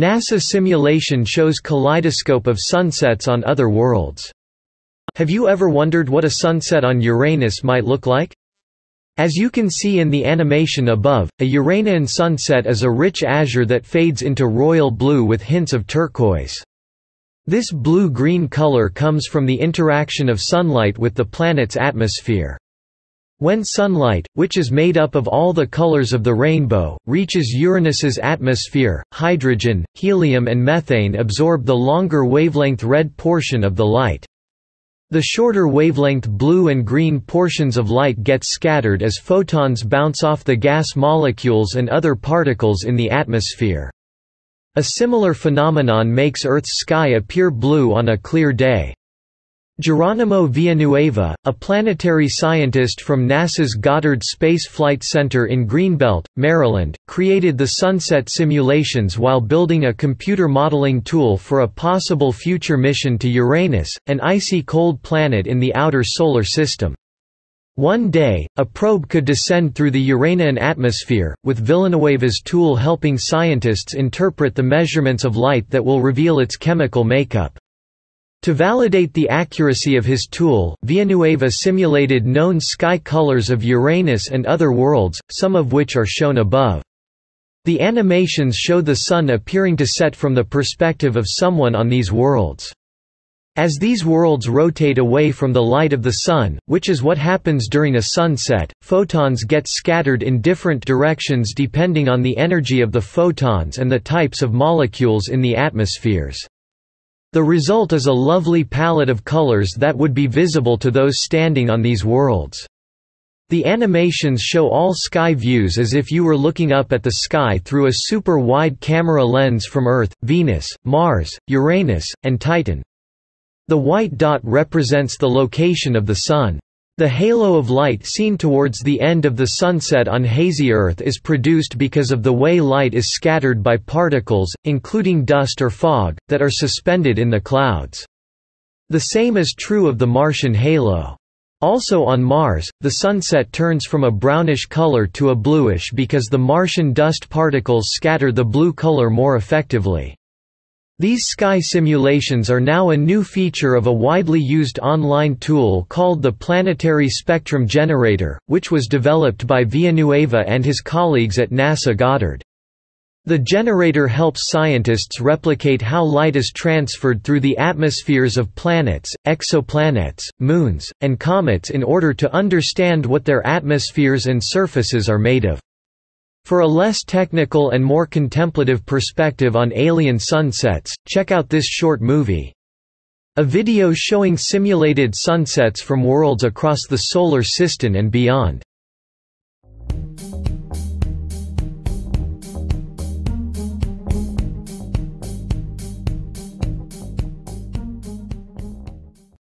NASA simulation shows kaleidoscope of sunsets on other worlds. Have you ever wondered what a sunset on Uranus might look like? As you can see in the animation above, a Uranian sunset is a rich azure that fades into royal blue with hints of turquoise. This blue-green color comes from the interaction of sunlight with the planet's atmosphere. When sunlight, which is made up of all the colors of the rainbow, reaches Uranus's atmosphere, hydrogen, helium and methane absorb the longer wavelength red portion of the light. The shorter wavelength blue and green portions of light get scattered as photons bounce off the gas molecules and other particles in the atmosphere. A similar phenomenon makes Earth's sky appear blue on a clear day. Geronimo Villanueva, a planetary scientist from NASA's Goddard Space Flight Center in Greenbelt, Maryland, created the sunset simulations while building a computer modeling tool for a possible future mission to Uranus, an icy cold planet in the outer solar system. One day, a probe could descend through the Uranian atmosphere, with Villanueva's tool helping scientists interpret the measurements of light that will reveal its chemical makeup. To validate the accuracy of his tool, Villanueva simulated known sky colors of Uranus and other worlds, some of which are shown above. The animations show the sun appearing to set from the perspective of someone on these worlds. As these worlds rotate away from the light of the sun, which is what happens during a sunset, photons get scattered in different directions depending on the energy of the photons and the types of molecules in the atmospheres. The result is a lovely palette of colors that would be visible to those standing on these worlds. The animations show all sky views as if you were looking up at the sky through a super-wide camera lens from Earth, Venus, Mars, Uranus, and Titan. The white dot represents the location of the Sun. The halo of light seen towards the end of the sunset on hazy Earth is produced because of the way light is scattered by particles, including dust or fog, that are suspended in the clouds. The same is true of the Martian halo. Also on Mars, the sunset turns from a brownish color to a bluish because the Martian dust particles scatter the blue color more effectively. These sky simulations are now a new feature of a widely used online tool called the Planetary Spectrum Generator, which was developed by Villanueva and his colleagues at NASA Goddard. The generator helps scientists replicate how light is transferred through the atmospheres of planets, exoplanets, moons, and comets in order to understand what their atmospheres and surfaces are made of. For a less technical and more contemplative perspective on alien sunsets, check out this short movie. A video showing simulated sunsets from worlds across the solar system and beyond.